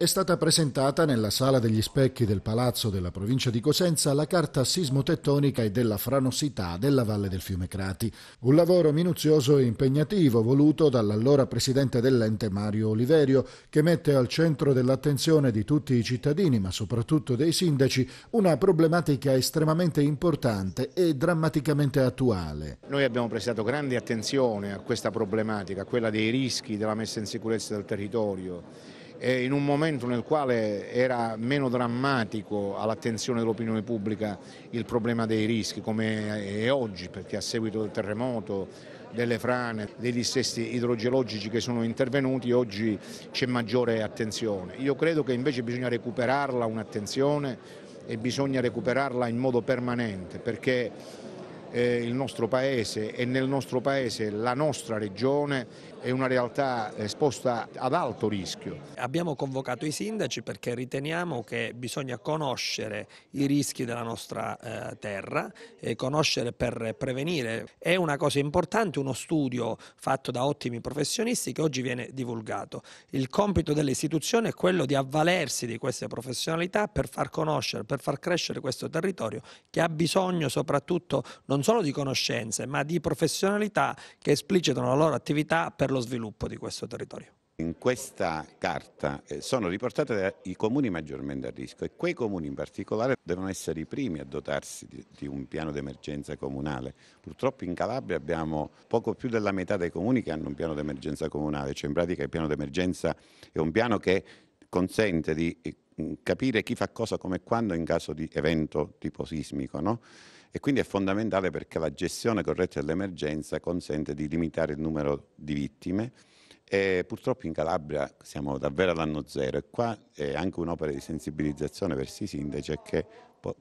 È stata presentata nella Sala degli Specchi del Palazzo della provincia di Cosenza la carta sismotettonica e della franosità della valle del fiume Crati, un lavoro minuzioso e impegnativo voluto dall'allora presidente dell'ente Mario Oliverio, che mette al centro dell'attenzione di tutti i cittadini, ma soprattutto dei sindaci, una problematica estremamente importante e drammaticamente attuale. Noi abbiamo prestato grande attenzione a questa problematica, a quella dei rischi della messa in sicurezza del territorio in un momento nel quale era meno drammatico all'attenzione dell'opinione pubblica il problema dei rischi come è oggi perché a seguito del terremoto, delle frane, dei dissesti idrogeologici che sono intervenuti oggi c'è maggiore attenzione. Io credo che invece bisogna recuperarla un'attenzione e bisogna recuperarla in modo permanente perché eh, il nostro paese e nel nostro paese la nostra regione è una realtà esposta ad alto rischio. Abbiamo convocato i sindaci perché riteniamo che bisogna conoscere i rischi della nostra eh, terra, e conoscere per prevenire. È una cosa importante uno studio fatto da ottimi professionisti che oggi viene divulgato. Il compito dell'istituzione è quello di avvalersi di queste professionalità per far conoscere, per far crescere questo territorio che ha bisogno soprattutto non non solo di conoscenze, ma di professionalità che esplicitano la loro attività per lo sviluppo di questo territorio. In questa carta eh, sono riportati eh, i comuni maggiormente a rischio e quei comuni in particolare devono essere i primi a dotarsi di, un piano d'emergenza comunale. Purtroppo in Calabria abbiamo poco più della metà dei comuni che hanno un piano d'emergenza comunale, cioè in pratica il piano d'emergenza è un piano che consente di eh, capire chi fa cosa come e quando in caso di evento tipo sismico. No? E quindi è fondamentale perché la gestione corretta dell'emergenza consente di limitare il numero di vittime e purtroppo in Calabria siamo davvero all'anno zero e qua è eh, anche un'opera di sensibilizzazione verso i sindaci che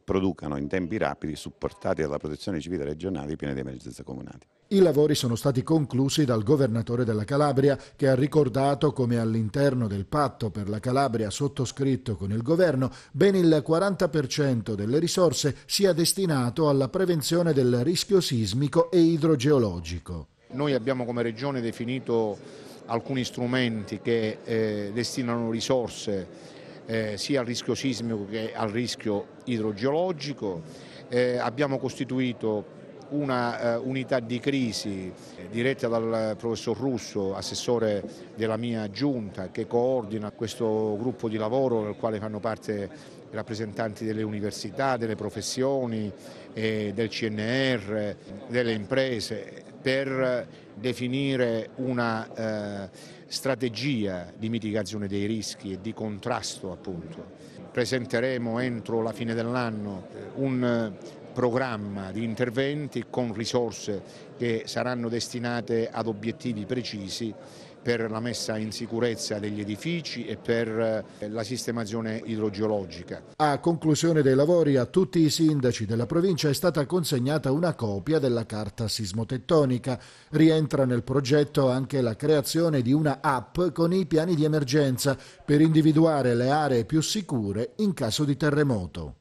producano in tempi rapidi, supportati dalla protezione civile regionale, i piani di emergenza comunali. I lavori sono stati conclusi dal governatore della Calabria che ha ricordato come all'interno del patto per la Calabria sottoscritto con il governo ben il 40% delle risorse sia destinato alla prevenzione del rischio sismico e idrogeologico. Noi abbiamo come regione definito alcuni strumenti che eh, destinano risorse eh, sia al rischio sismico che al rischio idrogeologico. Eh, abbiamo costituito una uh, unità di crisi eh, diretta dal professor Russo, assessore della mia giunta, che coordina questo gruppo di lavoro nel quale fanno parte i rappresentanti delle università, delle professioni, eh, del CNR, delle imprese per definire una eh, strategia di mitigazione dei rischi e di contrasto appunto. Presenteremo entro la fine dell'anno eh, un eh, programma di interventi con risorse che saranno destinate ad obiettivi precisi per la messa in sicurezza degli edifici e per eh, la sistemazione idrogeologica. A conclusione dei lavori a tutti i sindaci della provincia è stata consegnata una copia della carta sismotettonica. Rientra nel progetto anche la creazione di una app con i piani di emergenza per individuare le aree più sicure in caso di terremoto.